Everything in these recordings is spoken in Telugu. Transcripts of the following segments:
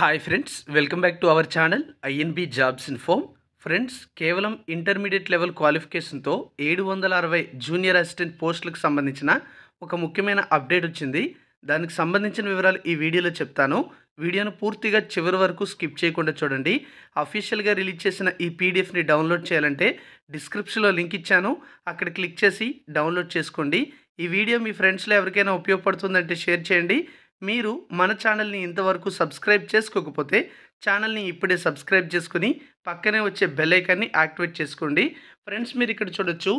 hi friends welcome back to our channel INB jobs info friends కేవలం ఇంటర్మీడియట్ లెవెల్ క్వాలిఫికేషన్తో ఏడు వందల అరవై జూనియర్ అసిస్టెంట్ పోస్టులకు సంబంధించిన ఒక ముఖ్యమైన అప్డేట్ వచ్చింది దానికి సంబంధించిన వివరాలు ఈ వీడియోలో చెప్తాను వీడియోను పూర్తిగా చివరి వరకు స్కిప్ చేయకుండా చూడండి అఫీషియల్గా రిలీజ్ చేసిన ఈ పీడిఎఫ్ని డౌన్లోడ్ చేయాలంటే డిస్క్రిప్షన్లో లింక్ ఇచ్చాను అక్కడ క్లిక్ చేసి డౌన్లోడ్ చేసుకోండి ఈ వీడియో మీ ఫ్రెండ్స్లో ఎవరికైనా ఉపయోగపడుతుందంటే షేర్ చేయండి మీరు మన ఛానల్ని ఇంతవరకు సబ్స్క్రైబ్ చేసుకోకపోతే ఛానల్ని ఇప్పుడే సబ్స్క్రైబ్ చేసుకుని పక్కనే వచ్చే బెల్లైకాన్ని యాక్టివేట్ చేసుకోండి ఫ్రెండ్స్ మీరు ఇక్కడ చూడొచ్చు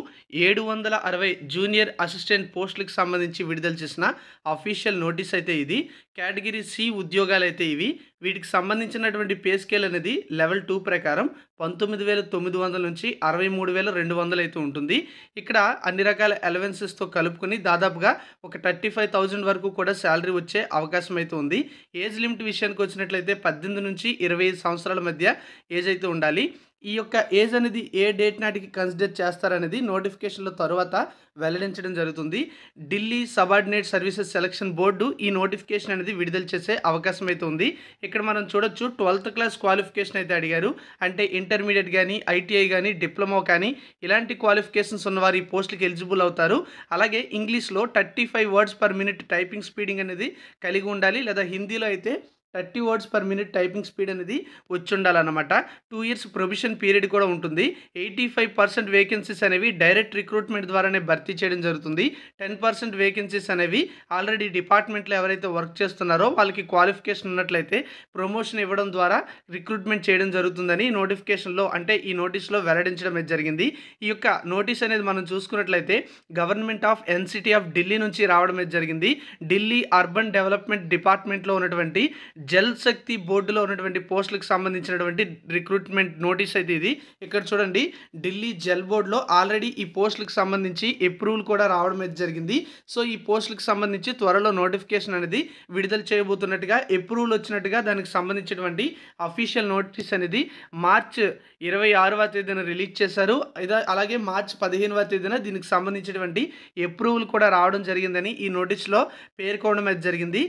ఏడు వందల అరవై జూనియర్ అసిస్టెంట్ పోస్టులకు సంబంధించి విడుదల చేసిన అఫీషియల్ నోటీస్ అయితే ఇది కేటగిరీ సి ఉద్యోగాలు అయితే ఇవి వీటికి సంబంధించినటువంటి పే స్కేల్ అనేది లెవెల్ టూ ప్రకారం పంతొమ్మిది వేల తొమ్మిది వందల నుంచి అరవై మూడు వేల రెండు వందలు అయితే ఉంటుంది ఇక్కడ అన్ని రకాల అలవెన్సెస్తో కలుపుకొని దాదాపుగా ఒక థర్టీ ఫైవ్ థౌజండ్ వరకు కూడా శాలరీ వచ్చే అవకాశం అయితే ఉంది ఏజ్ లిమిట్ విషయానికి వచ్చినట్లయితే పద్దెనిమిది నుంచి నుంచి ఇరవై ఐదు సంవత్సరాల మధ్య ఏజ్ అయితే ఉండాలి ఈ యొక్క ఏజ్ అనేది ఏ డేట్ నాటికి కన్సిడర్ చేస్తారనేది నోటిఫికేషన్ల తర్వాత వెల్లడించడం జరుగుతుంది Delhi subordinate services selection board ఈ నోటిఫికేషన్ అనేది విడుదల చేసే అవకాశం అయితే ఉంది ఇక్కడ మనం చూడొచ్చు ట్వెల్త్ క్లాస్ క్వాలిఫికేషన్ అయితే అడిగారు అంటే ఇంటర్మీడియట్ కానీ ఐటీఐ కానీ డిప్లొమా కానీ ఇలాంటి క్వాలిఫికేషన్స్ ఉన్నవారు ఈ పోస్టులకు ఎలిజిబుల్ అవుతారు అలాగే ఇంగ్లీష్లో thirty five words per minute typing speeding అనేది కలిగి ఉండాలి లేదా హిందీలో అయితే thirty words per minute typing speed అనేది వచ్చి ఉండాలన్నమాట టూ ఇయర్స్ ప్రొవిషన్ పీరియడ్ కూడా ఉంటుంది ఎయిటీ ఫైవ్ పర్సెంట్ వేకెన్సీస్ అనేవి డైరెక్ట్ రిక్రూట్మెంట్ ద్వారానే భర్తీ చేయడం జరుగుతుంది టెన్ పర్సెంట్ వేకెన్సీస్ అనేవి ఆల్రెడీ డిపార్ట్మెంట్లో ఎవరైతే వర్క్ చేస్తున్నారో వాళ్ళకి క్వాలిఫికేషన్ ఉన్నట్లయితే ప్రమోషన్ ఇవ్వడం ద్వారా రిక్రూట్మెంట్ చేయడం జరుగుతుందని నోటిఫికేషన్లో అంటే ఈ నోటీస్లో వెల్లడించడం జరిగింది ఈ యొక్క నోటీస్ అనేది మనం చూసుకున్నట్లయితే government of NCT of Delhi నుంచి రావడం జరిగింది ఢిల్లీ అర్బన్ డెవలప్మెంట్ డిపార్ట్మెంట్లో ఉన్నటువంటి జల్ శక్తి బోర్డులో ఉన్నటువంటి పోస్టులకు సంబంధించినటువంటి రిక్రూట్మెంట్ నోటీస్ అయితే ఇది ఇక్కడ చూడండి ఢిల్లీ జల్ బోర్డులో ఆల్రెడీ ఈ పోస్టులకు సంబంధించి అప్రూవల్ కూడా రావడం అయితే జరిగింది సో ఈ పోస్టులకు సంబంధించి త్వరలో నోటిఫికేషన్ అనేది విడుదల చేయబోతున్నట్టుగా అప్రూవల్ వచ్చినట్టుగా దానికి సంబంధించినటువంటి అఫీషియల్ నోటీస్ అనేది మార్చ్ ఇరవై ఆరవ తేదీన రిలీజ్ చేశారు ఇదా అలాగే మార్చ్ పదిహేనవ తేదీన దీనికి సంబంధించినటువంటి అప్రూవల్ కూడా రావడం జరిగిందని ఈ నోటీస్లో పేర్కొనడం అయితే జరిగింది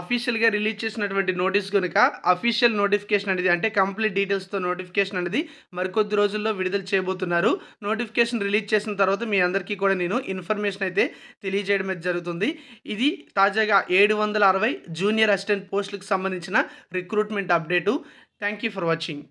అఫీషియల్గా రిలీజ్ చేసినటువంటి ఇచ్చినటువంటి నోటీస్ కనుక అఫీషియల్ నోటిఫికేషన్ అనేది అంటే కంప్లీట్ డీటెయిల్స్తో నోటిఫికేషన్ అనేది మరికొద్ది రోజుల్లో విడుదల చేయబోతున్నారు నోటిఫికేషన్ రిలీజ్ చేసిన తర్వాత మీ అందరికీ కూడా నేను ఇన్ఫర్మేషన్ అయితే తెలియజేయడం అయితే జరుగుతుంది ఇది తాజాగా ఏడు వందల అరవై జూనియర్ అసిస్టెంట్ పోస్టులకు సంబంధించిన recruitment update thank you for watching